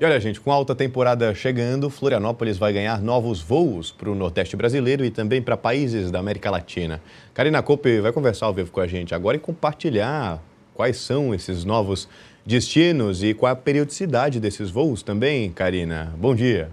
E olha, gente, com a alta temporada chegando, Florianópolis vai ganhar novos voos para o Nordeste brasileiro e também para países da América Latina. Karina Coppe vai conversar ao vivo com a gente agora e compartilhar quais são esses novos destinos e qual a periodicidade desses voos também, Karina. Bom dia.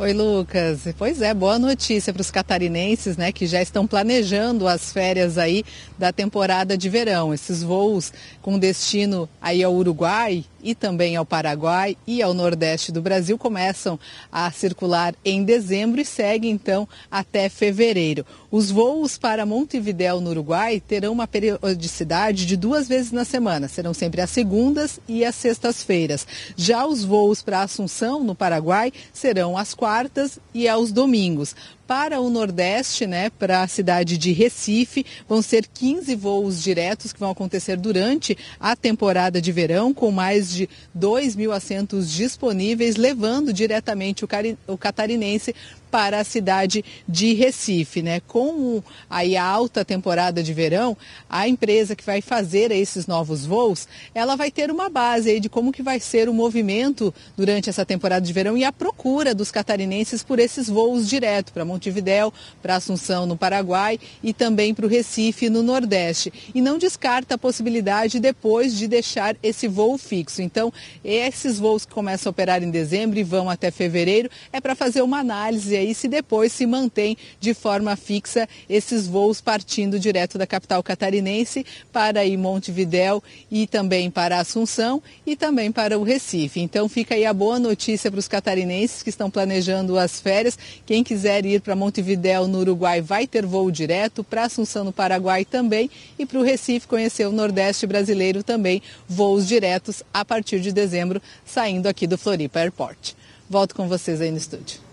Oi, Lucas. Pois é, boa notícia para os catarinenses, né, que já estão planejando as férias aí da temporada de verão. Esses voos com destino aí ao Uruguai e também ao Paraguai e ao Nordeste do Brasil começam a circular em dezembro e seguem então até fevereiro. Os voos para Montevidéu, no Uruguai, terão uma periodicidade de duas vezes na semana, serão sempre as segundas e as sextas-feiras. Já os voos para Assunção, no Paraguai, serão às quartas e aos domingos para o Nordeste, né, para a cidade de Recife. Vão ser 15 voos diretos que vão acontecer durante a temporada de verão, com mais de 2 mil assentos disponíveis, levando diretamente o, catarinense para a cidade de Recife. Né? Com aí a alta temporada de verão, a empresa que vai fazer esses novos voos, ela vai ter uma base aí de como que vai ser o movimento durante essa temporada de verão e a procura dos catarinenses por esses voos direto para Montevidéu, para Assunção no Paraguai e também para o Recife no Nordeste. E não descarta a possibilidade depois de deixar esse voo fixo. Então, esses voos que começam a operar em dezembro e vão até fevereiro é para fazer uma análise aí se depois se mantém de forma fixa esses voos partindo direto da capital catarinense para aí Montevidéu e também para Assunção e também para o Recife. Então fica aí a boa notícia para os catarinenses que estão planejando as férias. Quem quiser ir para Montevidéu no Uruguai vai ter voo direto, para Assunção no Paraguai também e para o Recife conhecer o Nordeste brasileiro também voos diretos a partir de dezembro saindo aqui do Floripa Airport. Volto com vocês aí no estúdio.